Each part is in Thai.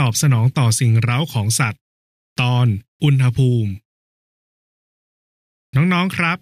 ตอบสนองต่อสิ่งเร้าของสัตว์ ตอน อุณหภูมิ น้องๆครับ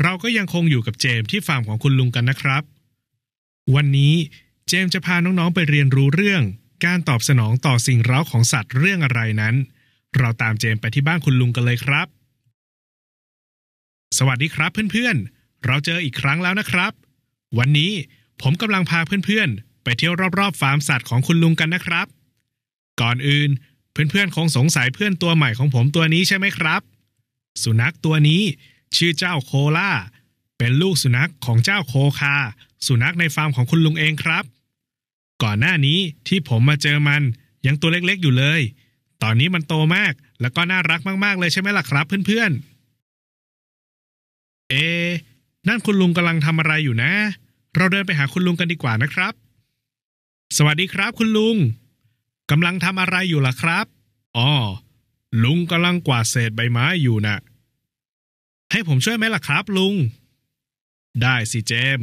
เราก็ยังคงอยู่กับเจมที่ฟาร์มของคุณลุงกันนะครับ วันนี้เจมจะพาน้องๆไปเรียนรู้เรื่อง การตอบสนองต่อสิ่งเร้าของสัตว์เรื่องอะไรนั้น เราตามเจมไปที่บ้านคุณลุงกันเลยครับ สวัสดีครับ เพื่อนๆเราเจออีกครั้งแล้วนะครับ วันนี้ผมกำลังพาเพื่อนๆไปเที่ยวรอบๆฟาร์มสัตว์ของคุณลุงกันนะครับก่อนอื่นเพื่อนๆคงสงสัยเพื่อนตัวใหม่ของผมตัวนี้ใช่ไหมครับ สุนัขตัวนี้ชื่อเจ้าโคล่าเป็นลูกสุนัขของเจ้าโคคา สุนัขในฟาร์มของคุณลุงเองครับ ก่อนหน้านี้ที่ผมมาเจอมันยังตัวเล็กๆอยู่เลย ตอนนี้มันโตมากแล้วก็น่ารักมากๆเลยใช่ไหมล่ะครับ เพื่อนๆเอนั่นคุณลุงกำลังทำอะไรอยู่นะ เราเดินไปหาคุณลุงกันดีกว่านะครับ สวัสดีครับ คุณลุงกำลังทำอะไรอยู่ล่ะครับ อ๋อ ลุงกำลังกวาดเศษใบไม้อยู่นะ่ะ ให้ผมช่วยไหมล่ะครับ ลุง ได้สิเจม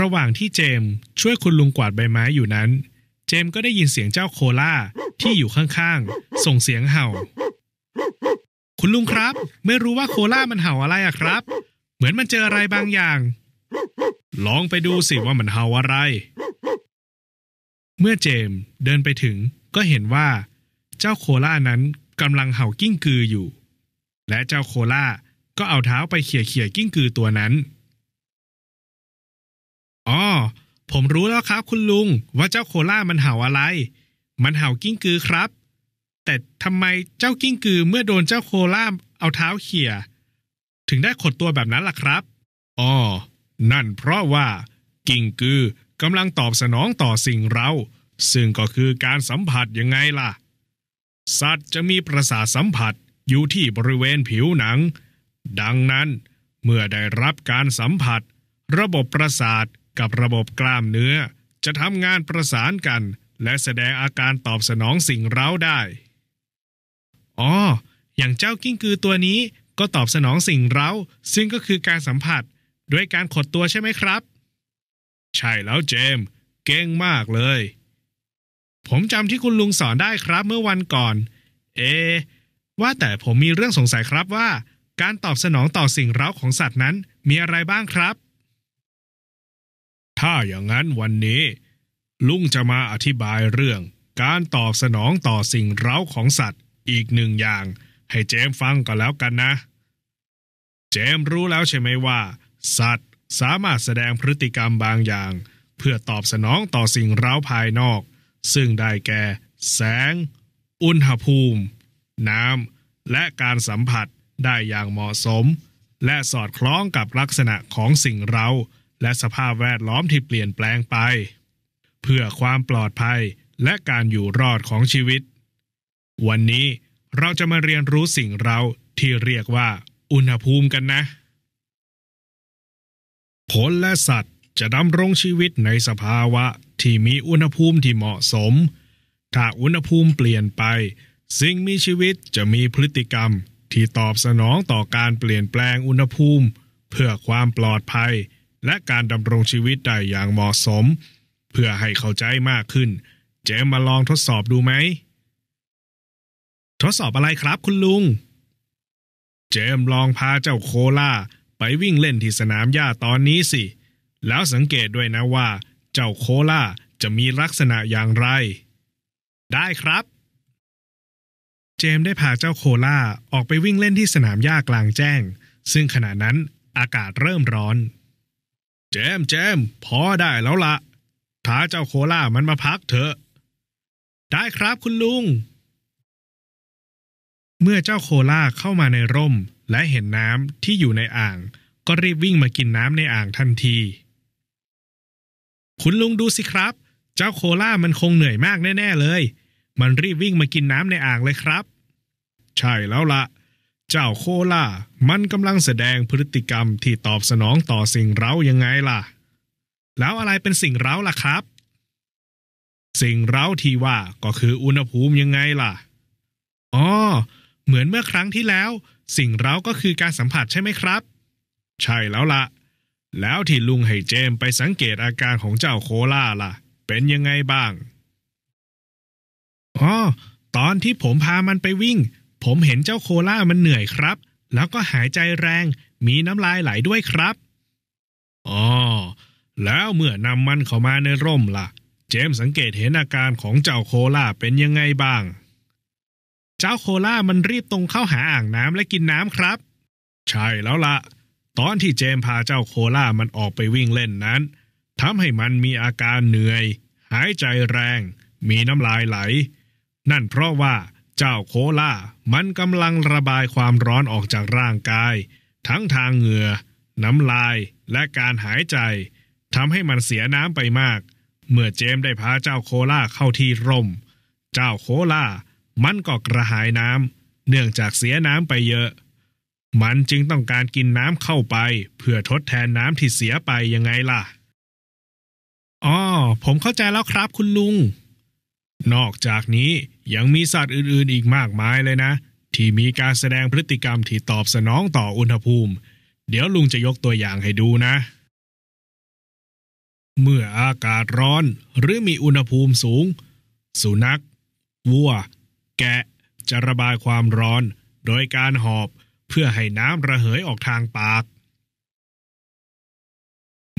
ระหว่างที่เจมช่วยคุณลุงกวาดใบไม้อยู่นั้น เจมก็ได้ยินเสียงเจ้าโคล่าที่อยู่ข้างๆส่งเสียงเห่า คุณลุงครับไม่รู้ว่าโคล่ามันเห่าอะไรอะครับ เหมือนมันเจออะไรบางอย่าง ลองไปดูสิว่ามันเห่าอะไรเมื่อเจมเดินไปถึงก็เห็นว่า เจ้าโคล่านั้นกำลังเห่ากิ้งกืออยู่ และเจ้าโคล่าก็เอาเท้าไปเขี่ยเขี่ยกิ้งกือตัวนั้นอ๋อผมรู้แล้วครับคุณลุงว่าเจ้าโคล่ามันเห่าอะไร มันเห่ากิ้งกือครับ แต่ทำไมเจ้ากิ้งกือเมื่อโดนเจ้าโคล่าเอาเท้าเขี่ยถึงได้ขดตัวแบบนั้นล่ะครับอ๋อนั่นเพราะว่ากิ้งกือกำลังตอบสนองต่อสิ่งเราซึ่งก็คือการสัมผัสยังไงล่ะ สัตว์จะมีประสาทสัมผัสอยู่ที่บริเวณผิวหนัง ดังนั้น เมื่อได้รับการสัมผัส ระบบประสาทกับระบบกล้ามเนื้อ จะทำงานประสานกัน และแสดงอาการตอบสนองสิ่งเร้าได้ อ๋ออย่างเจ้ากิ้งกือตัวนี้ก็ตอบสนองสิ่งเร้า ซึ่งก็คือการสัมผัสด้วยการขดตัวใช่ไหมครับใช่แล้วเจมเก่งมากเลย ผมจำที่คุณลุงสอนได้ครับเมื่อวันก่อน เอ ว่าแต่ผมมีเรื่องสงสัยครับว่า การตอบสนองต่อสิ่งเร้าของสัตว์นั้น มีอะไรบ้างครับ ถ้าอย่างนั้นวันนี้ ลุงจะมาอธิบายเรื่อง การตอบสนองต่อสิ่งเร้าของสัตว์ อีกหนึ่งอย่าง ให้เจมฟังก็แล้วกันนะเจมรู้แล้วใช่ไหมว่า สัตว์สามารถแสดงพฤติกรรมบางอย่าง เพื่อตอบสนองต่อสิ่งเร้าภายนอก ซึ่งได้แก่แสง อุณหภูมิ น้ำและการสัมผัสได้อย่างเหมาะสม และสอดคล้องกับลักษณะของสิ่งเร้า และสภาพแวดล้อมที่เปลี่ยนแปลงไป เพื่อความปลอดภัยและการอยู่รอดของชีวิต วันนี้เราจะมาเรียนรู้สิ่งเราที่เรียกว่าอุณหภูมิกันนะผลและสัตว์จะดำรงชีวิตในสภาวะที่มีอุณหภูมิที่เหมาะสมถ้าอุณหภูมิเปลี่ยนไปสิ่งมีชีวิตจะมีพฤติกรรม ที่ตอบสนองต่อการเปลี่ยนแปลงอุณหภูมิ เพื่อความปลอดภัยและการดำรงชีวิตได้อย่างเหมาะสม เพื่อให้เข้าใจมากขึ้นเจมมาลองทดสอบดูไหมทดสอบอะไรครับ คุณลุงเจมลองพาเจ้าโคลาไปวิ่งเล่นที่สนามหญ้าตอนนี้สิ แล้วสังเกตด้วยนะว่า เจ้าโคล่าจะมีลักษณะอย่างไร ได้ครับ เจมได้พาเจ้าโคล่าออกไปวิ่งเล่นที่สนามหญ้ากลางแจ้ง ซึ่งขณะนั้นอากาศเริ่มร้อน เจมเจมพอได้แล้วละพาเจ้าโคล่ามันมาพักเถอะ ได้ครับคุณลุง เมื่อเจ้าโคล่าเข้ามาในร่มและเห็นน้ำที่อยู่ในอ่าง ก็รีบวิ่งมากินน้ำในอ่างทันที คุณลุงดูสิครับ เจ้าโคล่ามันคงเหนื่อยมากแน่ ๆ เลย มันรีบวิ่งมากินน้ำในอ่างเลยครับ ใช่แล้วละ่ะ เจ้าโคล่ามันกำลังแสดงพฤติกรรมที่ตอบสนองต่อสิ่งเร้ายังไงล่ะ แล้วอะไรเป็นสิ่งเร้าล่ะครับ สิ่งเร้าที่ว่าก็คืออุณหภูมิยังไงล่ะ อ๋อเหมือนเมื่อครั้งที่แล้ว สิ่งเร้าก็คือการสัมผัสใช่ไหมครับ ใช่แล้วละแล้วที่ลุงให้เจมไปสังเกตอาการของเจ้าโคล่าล่ะ เป็นยังไงบ้างอ๋อตอนที่ผมพามันไปวิ่ง ผมเห็นเจ้าโคล่ามันเหนื่อยครับ แล้วก็หายใจแรง มีน้ำลายไหลด้วยครับอ๋อแล้วเมื่อนำมันเข้ามาในร่มล่ะ เจมสังเกตเห็นอาการของเจ้าโคล่าเป็นยังไงบ้างเจ้าโคล่ามันรีบตรงเข้าหาอ่างน้ำและกินน้ำครับ ใช่แล้วละตอนที่เจมพาเจ้าโคล่ามันออกไปวิ่งเล่นนั้นทำให้มันมีอาการเหนื่อย หายใจแรง มีน้ำลายไหล นั่นเพราะว่าเจ้าโคล่ามันกำลังระบายความร้อนออกจากร่างกาย ทั้งทางเหงื่อ น้ำลายและการหายใจทำให้มันเสียน้ำไปมาก เมื่อเจมได้พาเจ้าโคล่าเข้าที่ร่ม เจ้าโคล่ามันก็กระหายน้ำเนื่องจากเสียน้ำไปเยอะ มันจึงต้องการกินน้ำเข้าไป เพื่อทดแทนน้ำที่เสียไปยังไงล่ะ อ๋อผมเข้าใจแล้วครับคุณลุง นอกจากนี้ยังมีสัตว์อื่นๆอีกมากมายเลยนะ ที่มีการแสดงพฤติกรรม ที่ตอบสนองต่ออุณหภูมิ เดี๋ยวลุงจะยกตัวอย่างให้ดูนะ เมื่ออากาศร้อนหรือมีอุณหภูมิสูง สุนัข วัวแกะจะระบายความร้อนโดยการหอบเพื่อให้น้ำระเหยออกทางปาก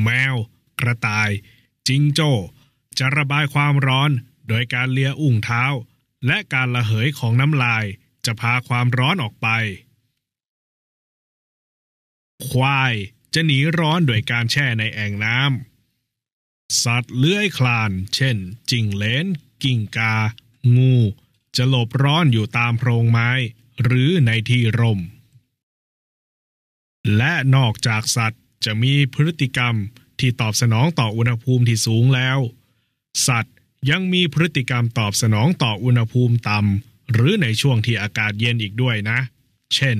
แมว กระต่าย จิงโจ้ จะระบายความร้อนโดยการเลียอุ้งเท้า และการระเหยของน้ำลายจะพาความร้อนออกไป ควาย จะหนีร้อนโดยการแช่ในแอ่งน้ำสัตว์เลื้อยคลาน เช่น จิงเลนกิ่งกา งูจะหลบร้อนอยู่ตามโพรงไม้ หรือในที่ร่ม และนอกจากสัตว์จะมีพฤติกรรมที่ตอบสนองต่ออุณหภูมิที่สูงแล้ว สัตว์ยังมีพฤติกรรมตอบสนองต่ออุณหภูมิต่ำหรือในช่วงที่อากาศเย็นอีกด้วยนะ เช่น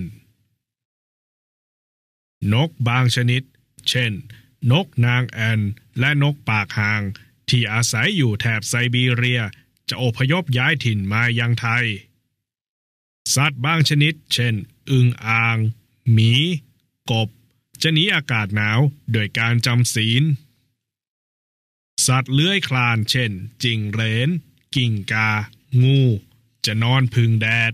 นกบางชนิด เช่น นกนางแอนและนกปากหาง ที่อาศัยอยู่แถบไซบีเรียจะอพยพย้ายถิ่นมายังไทย สัตว์บางชนิดเช่น อึงอ่าง หมี กบ จะหนีอากาศหนาว โดยการจำศีล สัตว์เลื้อยคลานเช่น จิงเหรน กิ่งกา งู จะนอนพึงแดด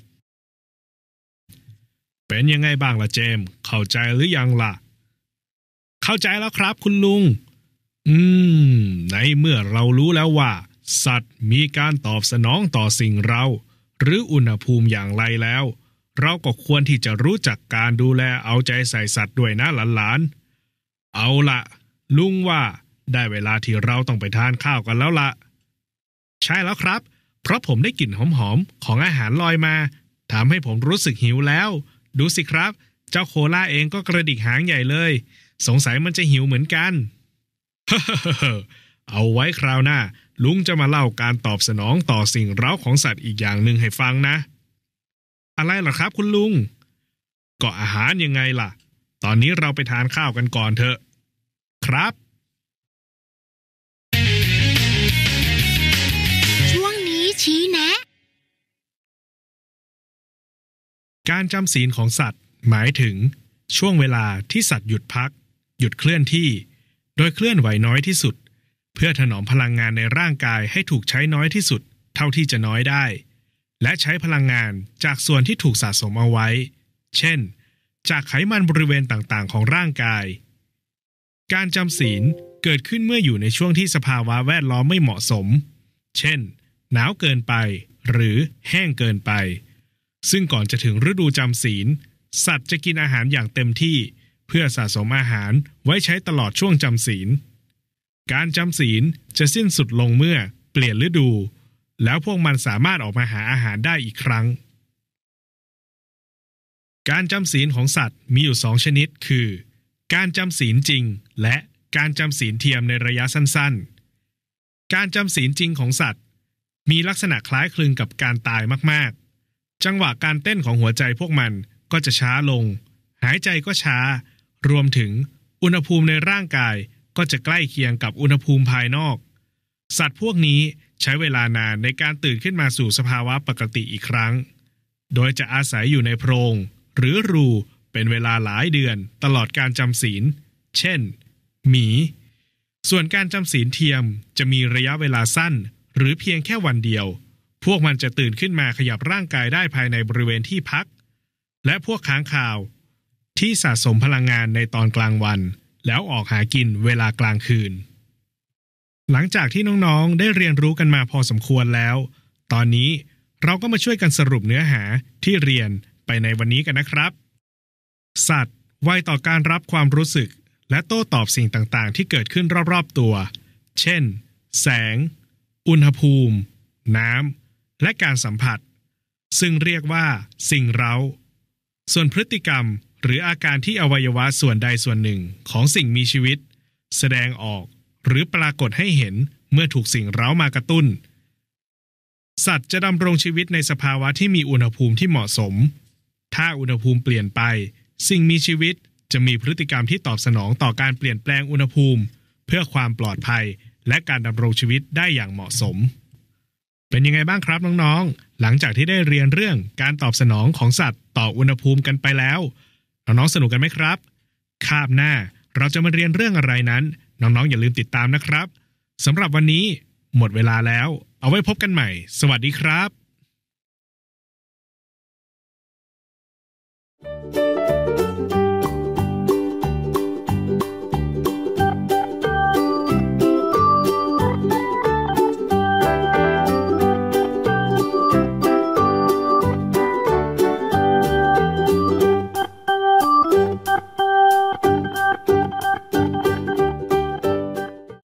เป็นยังไงบ้างล่ะเจม เข้าใจหรือยังล่ะ เข้าใจแล้วครับคุณลุง อืม ในเมื่อเรารู้แล้วว่าสัตว์มีการตอบสนองต่อสิ่งเรา หรืออุณหภูมิอย่างไรแล้ว เราก็ควรที่จะรู้จักการดูแลเอาใจใส่สัตว์ด้วยนะหลานๆ เอาละลุงว่าได้เวลาที่เราต้องไปทานข้าวกันแล้วละ ใช่แล้วครับ เพราะผมได้กลิ่นหอมๆของอาหารลอยมาทำให้ผมรู้สึกหิวแล้ว ดูสิครับ เจ้าโคล่าเองก็กระดิกหางใหญ่เลย สงสัยมันจะหิวเหมือนกันเฮ้เอาไว้คราวหน้า ลุงจะมาเล่าการตอบสนองต่อสิ่งเร้าของสัตว์อีกอย่างหนึ่งให้ฟังนะ อะไรหรอครับคุณลุงก็อาหารยังไงล่ะ ตอนนี้เราไปทานข้าวกันก่อนเถอะ ครับ ช่วงนี้ชี้แนะ การจำศีลของสัตว์ หมายถึงช่วงเวลาที่สัตว์หยุดพัก หยุดเคลื่อนที่ โดยเคลื่อนไหวน้อยที่สุดเพื่อถนอมพลังงานในร่างกายให้ถูกใช้น้อยที่สุดเท่าที่จะน้อยได้ และใช้พลังงานจากส่วนที่ถูกสะสมเอาไว้ เช่น จากไขมันบริเวณต่างๆของร่างกาย การจำศีลเกิดขึ้นเมื่ออยู่ในช่วงที่สภาวะแวดล้อมไม่เหมาะสม เช่น หนาวเกินไป หรือแห้งเกินไป ซึ่งก่อนจะถึงฤดูจำศีลสัตว์จะกินอาหารอย่างเต็มที่ เพื่อสะสมอาหารไว้ใช้ตลอดช่วงจำศีลการจำศีลจะสิ้นสุดลงเมื่อ เปลี่ยนฤดู แล้วพวกมันสามารถออกมาหาอาหารได้อีกครั้ง การจำศีลของสัตว์มีอยู่สองชนิดคือ การจำศีลจริงและการจำศีลเทียมในระยะสั้นๆ การจำศีลจริงของสัตว์ มีลักษณะคล้ายคลึงกับการตายมาก ๆ จังหวะการเต้นของหัวใจพวกมันก็จะช้าลง หายใจก็ช้า รวมถึงอุณหภูมิในร่างกายก็จะใกล้เคียงกับอุณหภูมิภายนอก สัตว์พวกนี้ใช้เวลานานในการตื่นขึ้นมาสู่สภาวะปกติอีกครั้ง โดยจะอาศัยอยู่ในโพรง หรือรูเป็นเวลาหลายเดือนตลอดการจำศีล เช่น หมี ส่วนการจำศีลเทียมจะมีระยะเวลาสั้น หรือเพียงแค่วันเดียว พวกมันจะตื่นขึ้นมาขยับร่างกายได้ภายในบริเวณที่พัก และพวกค้างคาว ที่สะสมพลังงานในตอนกลางวันแล้วออกหากินเวลากลางคืน หลังจากที่น้องๆ ได้เรียนรู้กันมาพอสมควรแล้ว ตอนนี้เราก็มาช่วยกันสรุปเนื้อหาที่เรียนไปในวันนี้กันนะครับ สัตว์ไวต่อการรับความรู้สึกและโต้ตอบสิ่งต่างๆ ที่เกิดขึ้นรอบๆตัว เช่น แสง อุณหภูมิ น้ำ และการสัมผัส ซึ่งเรียกว่า สิ่งเรา้า ส่วนพฤติกรรมหรืออาการที่อวัยวะส่วนใดส่วนหนึ่งของสิ่งมีชีวิต แสดงออกหรือปรากฏให้เห็นเมื่อถูกสิ่งเร้ามากระตุ้น สัตว์จะดำรงชีวิตในสภาวะที่มีอุณหภูมิที่เหมาะสม ถ้าอุณหภูมิเปลี่ยนไป สิ่งมีชีวิต จะมีพฤติกรรมที่ตอบสนองต่อการเปลี่ยนแปลงอุณหภูมิ เพื่อความปลอดภัย และการดำรงชีวิตได้อย่างเหมาะสม เป็นยังไงบ้างครับน้องๆ หลังจากที่ได้เรียนเรื่องการตอบสนองของสัตว์ต่ออุณหภูมิกันไปแล้วน้องๆสนุกกันไหมครับ คาบหน้าเราจะมาเรียนเรื่องอะไรนั้น น้องๆ อย่าลืมติดตามนะครับ สำหรับวันนี้หมดเวลาแล้ว เอาไว้พบกันใหม่ สวัสดีครับ thank you